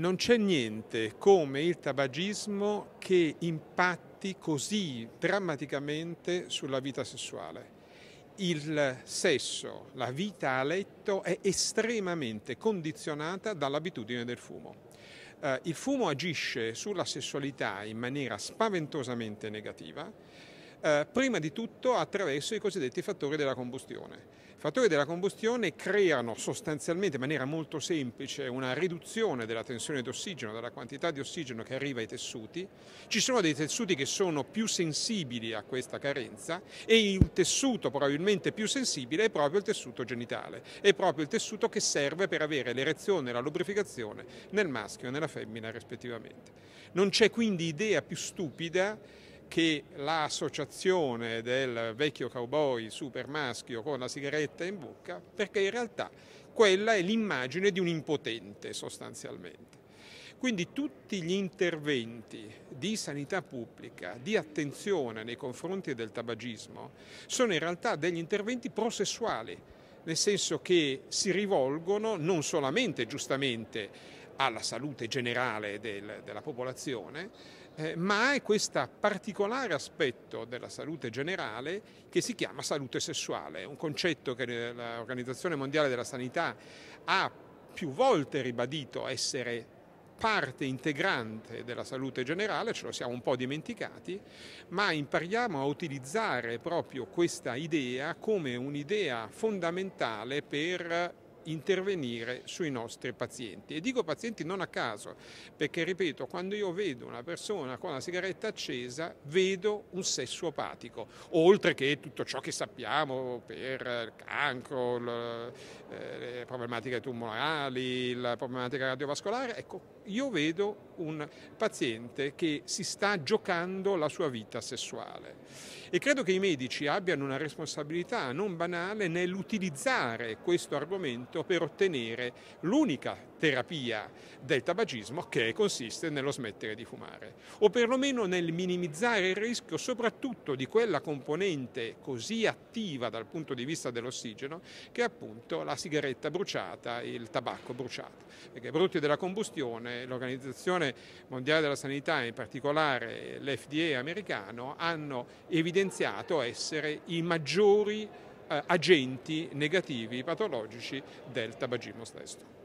Non c'è niente come il tabagismo che impatti così drammaticamente sulla vita sessuale. Il sesso, la vita a letto è estremamente condizionata dall'abitudine del fumo. Eh, il fumo agisce sulla sessualità in maniera spaventosamente negativa, eh, prima di tutto attraverso i cosiddetti fattori della combustione fattori della combustione creano sostanzialmente in maniera molto semplice una riduzione della tensione d'ossigeno, della quantità di ossigeno che arriva ai tessuti. Ci sono dei tessuti che sono più sensibili a questa carenza e il tessuto probabilmente più sensibile è proprio il tessuto genitale, è proprio il tessuto che serve per avere l'erezione e la lubrificazione nel maschio e nella femmina rispettivamente. Non c'è quindi idea più stupida che l'associazione del vecchio cowboy super maschio con la sigaretta in bocca, perché in realtà quella è l'immagine di un impotente sostanzialmente. Quindi tutti gli interventi di sanità pubblica, di attenzione nei confronti del tabagismo, sono in realtà degli interventi prosessuali, nel senso che si rivolgono non solamente giustamente alla salute generale del, della popolazione, eh, ma è questo particolare aspetto della salute generale che si chiama salute sessuale, un concetto che eh, l'Organizzazione Mondiale della Sanità ha più volte ribadito essere parte integrante della salute generale, ce lo siamo un po' dimenticati, ma impariamo a utilizzare proprio questa idea come un'idea fondamentale per intervenire sui nostri pazienti. E dico pazienti non a caso, perché ripeto, quando io vedo una persona con la sigaretta accesa, vedo un sesso apatico, oltre che tutto ciò che sappiamo per il cancro, eh, le problematiche tumorali, la problematica cardiovascolare, ecco, io vedo un paziente che si sta giocando la sua vita sessuale. E credo che i medici abbiano una responsabilità non banale nell'utilizzare questo argomento sfruttato per ottenere l'unica terapia del tabagismo che consiste nello smettere di fumare o perlomeno nel minimizzare il rischio soprattutto di quella componente così attiva dal punto di vista dell'ossigeno che è appunto la sigaretta bruciata, il tabacco bruciato. Perché i prodotti della combustione l'Organizzazione Mondiale della Sanità, in particolare l'FDA americano, hanno evidenziato essere i maggiori eh, agenti negativi patologici del tabagismo stesso.